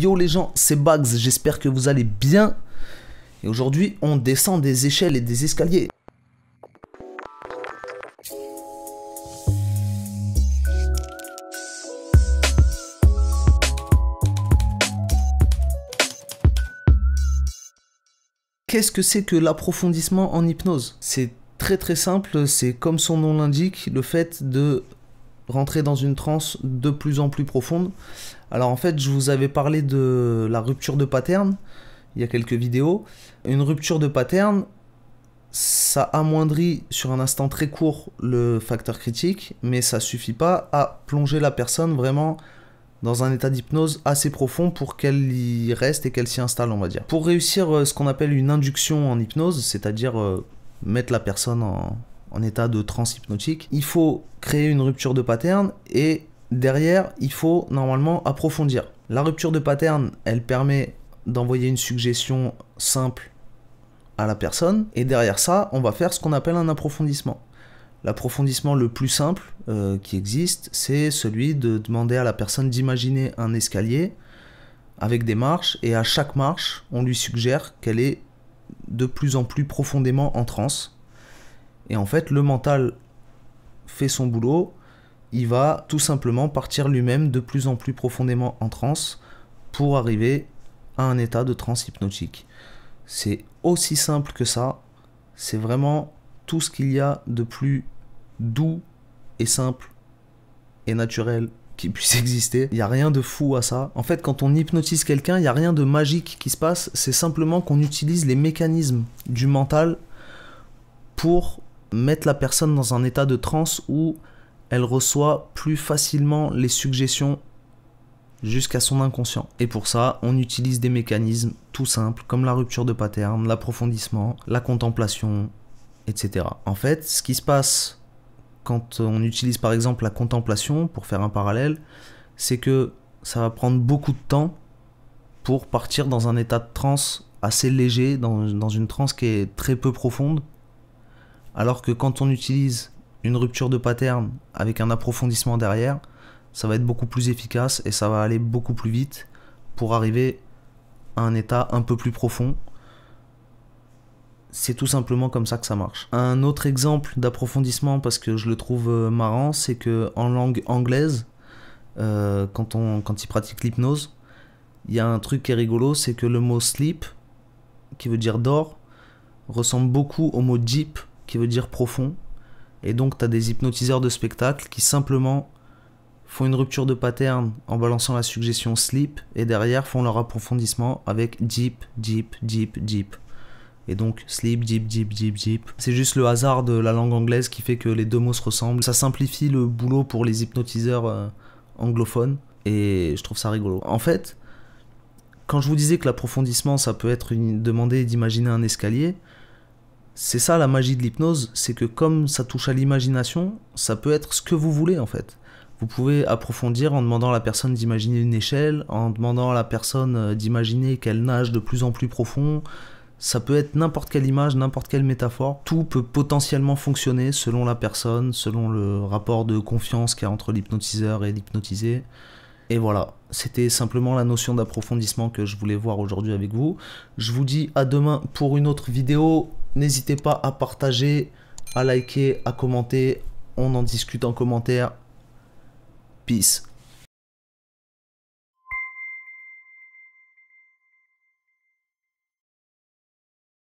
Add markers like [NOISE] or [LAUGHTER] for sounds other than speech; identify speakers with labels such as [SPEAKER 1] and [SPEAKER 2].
[SPEAKER 1] Yo les gens, c'est Bugs, j'espère que vous allez bien. Et aujourd'hui, on descend des échelles et des escaliers. Qu'est-ce que c'est que l'approfondissement en hypnose C'est très très simple, c'est comme son nom l'indique, le fait de rentrer dans une transe de plus en plus profonde. Alors en fait, je vous avais parlé de la rupture de pattern il y a quelques vidéos. Une rupture de pattern, ça amoindrit sur un instant très court le facteur critique, mais ça suffit pas à plonger la personne vraiment dans un état d'hypnose assez profond pour qu'elle y reste et qu'elle s'y installe, on va dire. Pour réussir euh, ce qu'on appelle une induction en hypnose, c'est-à-dire euh, mettre la personne en, en état de transe hypnotique, il faut créer une rupture de pattern et derrière, il faut normalement approfondir. La rupture de pattern, elle permet d'envoyer une suggestion simple à la personne et derrière ça, on va faire ce qu'on appelle un approfondissement. L'approfondissement le plus simple euh, qui existe, c'est celui de demander à la personne d'imaginer un escalier avec des marches et à chaque marche, on lui suggère qu'elle est de plus en plus profondément en transe et en fait, le mental fait son boulot, il va tout simplement partir lui-même de plus en plus profondément en transe pour arriver à un état de transe hypnotique. C'est aussi simple que ça, c'est vraiment tout ce qu'il y a de plus doux et simple et naturel qui puisse [LAUGHS] exister. Il n'y a rien de fou à ça. En fait, quand on hypnotise quelqu'un, il n'y a rien de magique qui se passe. C'est simplement qu'on utilise les mécanismes du mental pour Mettre la personne dans un état de transe où elle reçoit plus facilement les suggestions jusqu'à son inconscient. Et pour ça, on utilise des mécanismes tout simples comme la rupture de pattern, l'approfondissement, la contemplation, etc. En fait, ce qui se passe quand on utilise par exemple la contemplation, pour faire un parallèle, c'est que ça va prendre beaucoup de temps pour partir dans un état de transe assez léger, dans, dans une transe qui est très peu profonde, alors que quand on utilise une rupture de pattern avec un approfondissement derrière, ça va être beaucoup plus efficace et ça va aller beaucoup plus vite pour arriver à un état un peu plus profond. C'est tout simplement comme ça que ça marche. Un autre exemple d'approfondissement, parce que je le trouve euh, marrant, c'est que en langue anglaise, euh, quand, on, quand ils pratiquent l'hypnose, il y a un truc qui est rigolo, c'est que le mot sleep, qui veut dire dort, ressemble beaucoup au mot jeep, qui veut dire profond. Et donc, tu as des hypnotiseurs de spectacle qui simplement font une rupture de pattern en balançant la suggestion sleep et derrière font leur approfondissement avec deep, deep, deep, deep. Et donc sleep, deep, deep, deep, deep. C'est juste le hasard de la langue anglaise qui fait que les deux mots se ressemblent. Ça simplifie le boulot pour les hypnotiseurs euh, anglophones et je trouve ça rigolo. En fait, quand je vous disais que l'approfondissement, ça peut être une... demander d'imaginer un escalier, c'est ça la magie de l'hypnose, c'est que comme ça touche à l'imagination, ça peut être ce que vous voulez en fait. Vous pouvez approfondir en demandant à la personne d'imaginer une échelle, en demandant à la personne euh, d'imaginer qu'elle nage de plus en plus profond. Ça peut être n'importe quelle image, n'importe quelle métaphore. Tout peut potentiellement fonctionner selon la personne, selon le rapport de confiance qu'il y a entre l'hypnotiseur et l'hypnotisé. Et voilà, c'était simplement la notion d'approfondissement que je voulais voir aujourd'hui avec vous. Je vous dis à demain pour une autre vidéo N'hésitez pas à partager, à liker, à commenter. On en discute en commentaire. Peace.